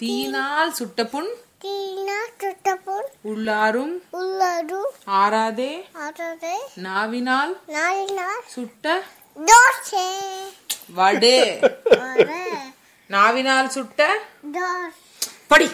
தீனால் சுட்டப்புண் உள்ளாரும் உள்ளாரும் ஆறாதே ஆறாதே நாவினால் நாவினால் சுட்ட தோசை வடே நாவினால் சுட்ட படி